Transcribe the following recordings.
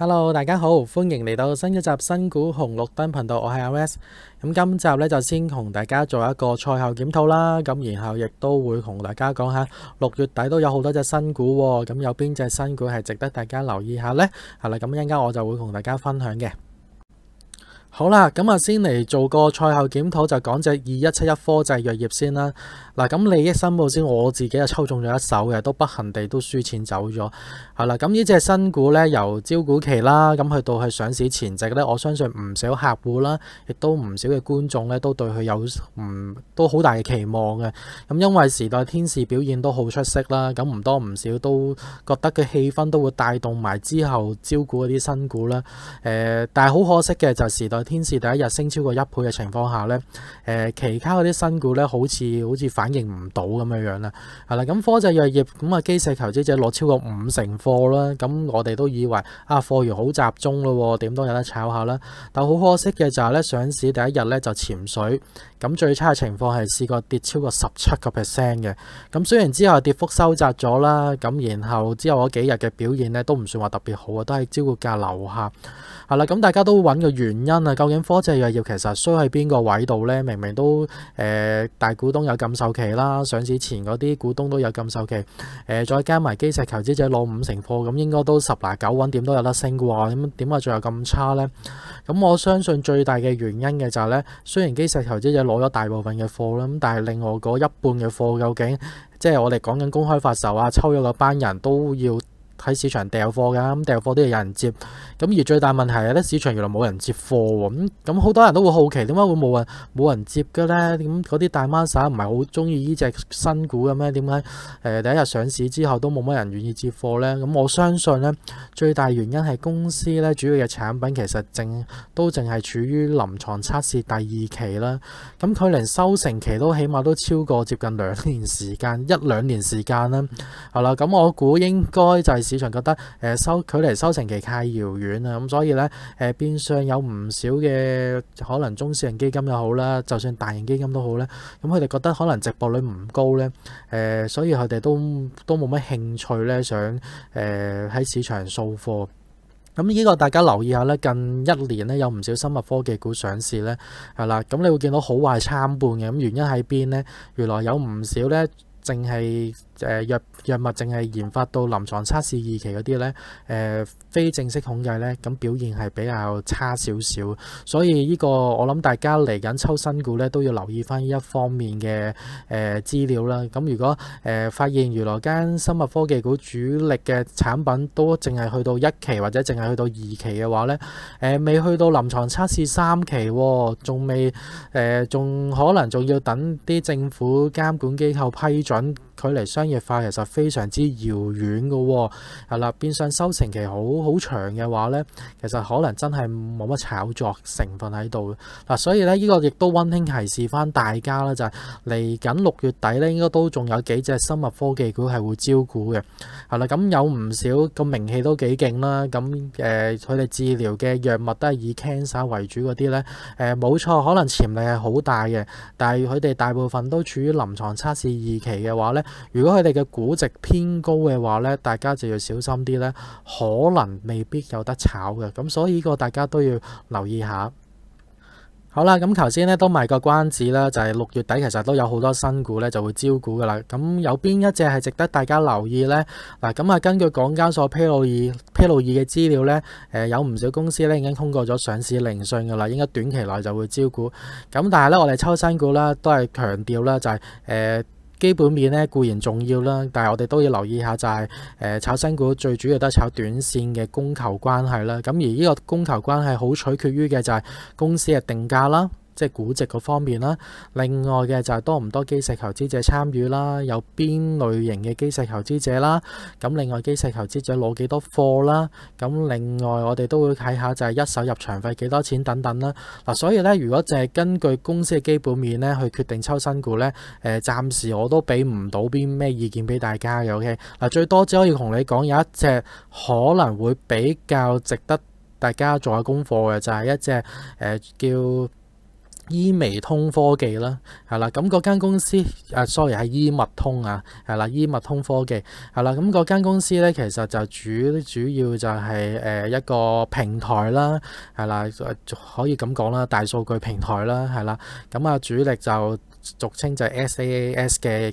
hello，大家好，欢迎嚟到新一集新股红绿灯频道，我系阿 S，咁今集咧就先同大家做一个赛后检讨啦，咁然后亦都会同大家讲下六月底都有好多只新股，咁有边只新股系值得大家留意下呢？系啦，咁一阵间我就会同大家分享嘅。好啦，咁啊先嚟做個賽後檢討，就講只二一七一科製藥業先啦。嗱，咁利益申報先，我自己就抽中咗一手嘅，都不幸地都輸錢走咗。係啦，咁呢只新股呢，由招股期啦，咁去到係上市前夕呢，我相信唔少客户啦，亦都唔少嘅觀眾呢，都對佢有唔都好大嘅期望嘅。咁因為時代天使表現都好出色啦，咁唔多唔少都覺得嘅氣氛都會帶動埋之後招股嗰啲新股啦。誒，但係好可惜嘅就係時代。天使第一日升超過一倍嘅情況下呢，誒，其他嗰啲新股呢，好似好似反應唔到咁樣樣啦，係啦，咁科技藥業咁啊，基勢投資者落超過五成貨啦，咁我哋都以為啊，貨源好集中咯，點都有得炒下啦，但好可惜嘅就係呢，上市第一日呢就潛水，咁最差嘅情況係試過跌超過十七個 percent 嘅，咁雖然之後跌幅收窄咗啦，咁然後之後嗰幾日嘅表現呢，都唔算話特別好啊，都係招股價留下，係啦，咁大家都揾個原因啊。究竟科技藥業其實衰喺邊個位度呢？明明都誒大股東有禁售期啦，上市前嗰啲股東都有禁售期，誒再加埋基石投資者攞五成貨，咁應該都十拿九穩，點都有得升啩？咁點解最後咁差呢？咁我相信最大嘅原因嘅就係呢，雖然基石投資者攞咗大部分嘅貨啦，咁但係另外嗰一半嘅貨究竟即係我哋講緊公開發售啊，抽咗個班人都要。喺市場掉貨㗎，咁掉貨都有人接，咁而最大問題係咧市場原來冇人接貨喎，咁好多人都會好奇點解會冇人冇人接㗎咧？咁嗰啲大媽曬唔係好中意呢只新股嘅咩？點解誒第一日上市之後都冇乜人願意接貨咧？咁我相信咧最大原因係公司咧主要嘅產品其實正都淨係處於臨床測試第二期啦，咁佢連收成期都起碼都超過接近兩年時間，一兩年時間啦，係啦，咁我估應該就係。市場覺得誒收距離收成期太遙遠啦，咁所以咧誒變上有唔少嘅可能，中型基金又好啦，就算大型基金都好咧，咁佢哋覺得可能直播率唔高咧，誒所以佢哋都都冇乜興趣咧，想誒喺市場掃貨。咁呢個大家留意下咧，近一年咧有唔少生物科技股上市咧，係啦，咁你會見到好壞參半嘅，咁原因喺邊咧？原來有唔少咧，淨係。誒藥藥物淨係研發到臨床測試二期嗰啲咧，誒非正式統計咧，咁表現係比較差少少。所以呢個我諗大家嚟緊抽新股咧，都要留意翻呢一方面嘅誒資料啦。咁如果誒發現娛樂間生物科技股主力嘅產品都淨係去到一期或者淨係去到二期嘅話咧，誒未去到臨床測試三期喎，仲未誒，仲可能仲要等啲政府監管機構批准。距離商業化其實非常之遙遠嘅喎，係啦，變相收成期好好長嘅話咧，其實可能真係冇乜炒作成分喺度。嗱，所以咧呢個亦都温馨提示翻大家啦，就係嚟緊六月底咧，應該都仲有幾隻生物科技股係會招股嘅，係啦，咁有唔少個名氣都幾勁啦，咁誒佢哋治療嘅藥物都係以 cancer 為主嗰啲咧，誒冇錯，可能潛力係好大嘅，但係佢哋大部分都處於臨床測試二期嘅話咧。如果佢哋嘅估值偏高嘅话咧，大家就要小心啲咧，可能未必有得炒嘅。咁所以呢个大家都要留意下。好啦，咁头先咧都賣个关子啦，就系六月底其实都有好多新股咧就会招股噶啦。咁有边一只系值得大家留意呢？嗱，咁啊根据港交所披露二披露二嘅资料咧，诶有唔少公司咧已经通过咗上市聆讯噶啦，应该短期内就会招股。咁但系咧我哋抽新股啦，都系强调啦，就系诶。基本面咧固然重要啦，但系我哋都要留意下，就係誒炒新股最主要都系炒短线嘅供求关系啦。咁而呢个供求关系好取决于嘅就系公司嘅定价啦。即係估值嗰方面啦。另外嘅就係多唔多基石投資者參與啦，有邊類型嘅基石投資者啦。咁另外基石投資者攞幾多貨啦？咁另外我哋都會睇下，就係一手入場費幾多錢等等啦。嗱，所以咧，如果就係根據公司嘅基本面咧去決定抽新股咧，誒，暫時我都俾唔到邊咩意見俾大家嘅。OK，嗱，最多只可以同你講有一隻可能會比較值得大家做下功課嘅，就係一隻诶叫。伊微通科技啦，係啦，咁嗰間公司啊 s o r r y 係伊物通啊，係啦，伊物通科技，係啦，咁嗰間公司咧，其實就主主要就係誒一個平台啦，係啦，可以咁講啦，大數據平台啦，係啦，咁啊主力就俗稱就 SaaS 嘅。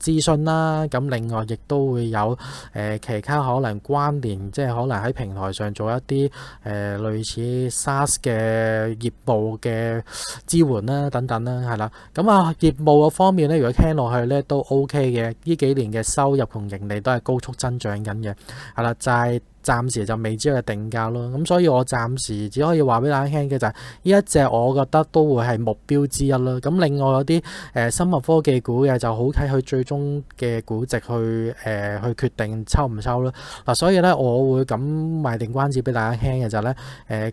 資訊啦，咁另外亦都會有誒其他可能關聯，即係可能喺平台上做一啲誒類似 SaaS 嘅業務嘅支援啦，等等啦，係啦。咁啊業務嘅方面咧，如果聽落去咧都 OK 嘅，呢幾年嘅收入同盈利都係高速增長緊嘅，係啦，就係。暫時就未知嘅定價咯，咁所以我暫時只可以話俾大家聽嘅就係呢一隻，我覺得都會係目標之一啦。咁另外有啲誒生物科技股嘅就好睇佢最終嘅估值去誒去決定抽唔抽啦。嗱，所以咧我會咁賣定關子俾大家聽嘅就係咧誒。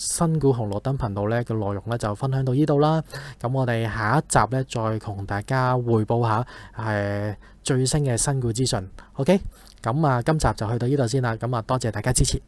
新股紅綠燈頻道咧嘅內容咧就分享到依度啦，咁我哋下一集咧再同大家匯報下誒最新嘅新股資訊。OK，咁啊今集就去到依度先啦，咁啊多謝大家支持。